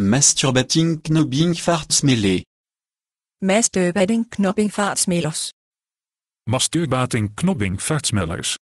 Masturbating knobbing fartsmele. Masturbating knobbing fartsmelers. Masturbating knobbing fartsmellers.